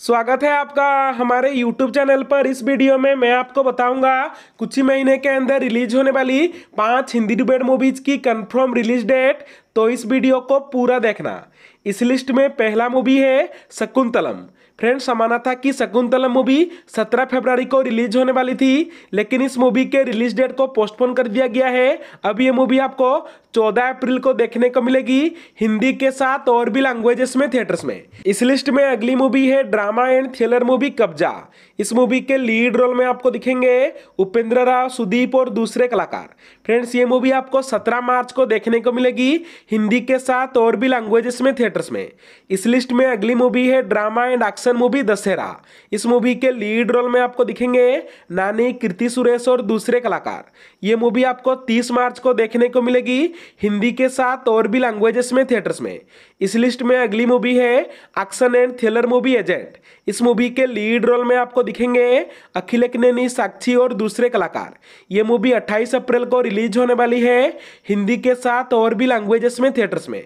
स्वागत है आपका हमारे YouTube चैनल पर इस वीडियो में मैं आपको बताऊंगा कुछ ही महीने के अंदर रिलीज होने वाली पांच हिंदी डिबेट मूवीज की कंफर्म रिलीज डेट तो इस वीडियो को पूरा देखना इस लिस्ट में पहला मूवी है शकुंतलम फ्रेंड्स समाना था कि शकुंतलम मूवी 17 फरवरी को रिलीज होने वाली थी लेकिन इस मूवी के रिलीज डेट को पोस्टपोन कर दिया गया है अब ये मूवी आपको 14 अप्रैल को देखने को मिलेगी हिंदी के साथ और भी लैंग्वेजेस में थिएटर्स में इस लिस्ट में अगली मूवी है ड्रामा एंड थ्रिलर मूवी कब्जा इस मूवी के लीड रोल में आपको दिखेंगे उपेंद्र राव सुदीप और दूसरे कलाकार फ्रेंड्स ये मूवी आपको सत्रह मार्च को देखने को मिलेगी हिंदी के साथ और भी लैंग्वेजेस में थिएटर्स में इस लिस्ट में अगली मूवी है drama and action action movie Dasara इस मूवी के लीड रोल में आपको दिखेंगे नानी कीर्ति सुरेश और दूसरे कलाकार ये मूवी आपको 30 मार्च को देखने को मिलेगी हिंदी के साथ और भी लैंग्वेजेस में थिएटर्स में इस लिस्ट में अगली मूवी है action and thriller movie agent इस मूवी के लीड रोल में आपको दिखेंगे अखिल अखिलेकनेनी साक्षी और दूसरे कलाकार ये मूवी 28 अप्रैल को रिलीज होने वाली है हिंदी के साथ और भी लैंग्वेजेस में थिएटर्स में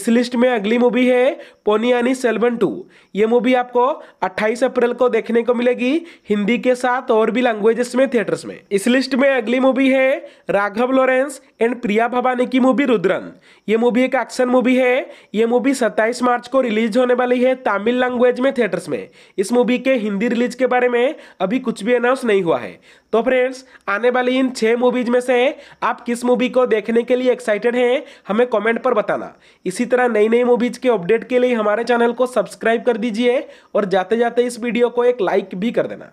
इस लिस्ट में अगली मूवी है पोनियानी सेलवन टू ये मूवी आपको अट्ठाईस अप्रैल को देखने को मिलेगी हिंदी के साथ और भी लैंग्वेजेस में थिएटर्स में इस लिस्ट में अगली मूवी है राघव लॉरेंस एंड प्रिया भवानी की मूवी रुद्रन ये मूवी एक एक्शन मूवी है ये मूवी 27 मार्च को रिलीज होने वाली है तमिल लैंग्वेज में थिएटर्स में इस मूवी के हिंदी रिलीज के बारे में अभी कुछ भी अनाउंस नहीं हुआ है तो फ्रेंड्स आने वाली इन छह मूवीज में से आप किस मूवी को देखने के लिए एक्साइटेड हैं हमें कमेंट पर बताना इसी तरह नई नई मूवीज के अपडेट के लिए हमारे चैनल को सब्सक्राइब कर दीजिए और जाते जाते इस वीडियो को एक लाइक भी कर देना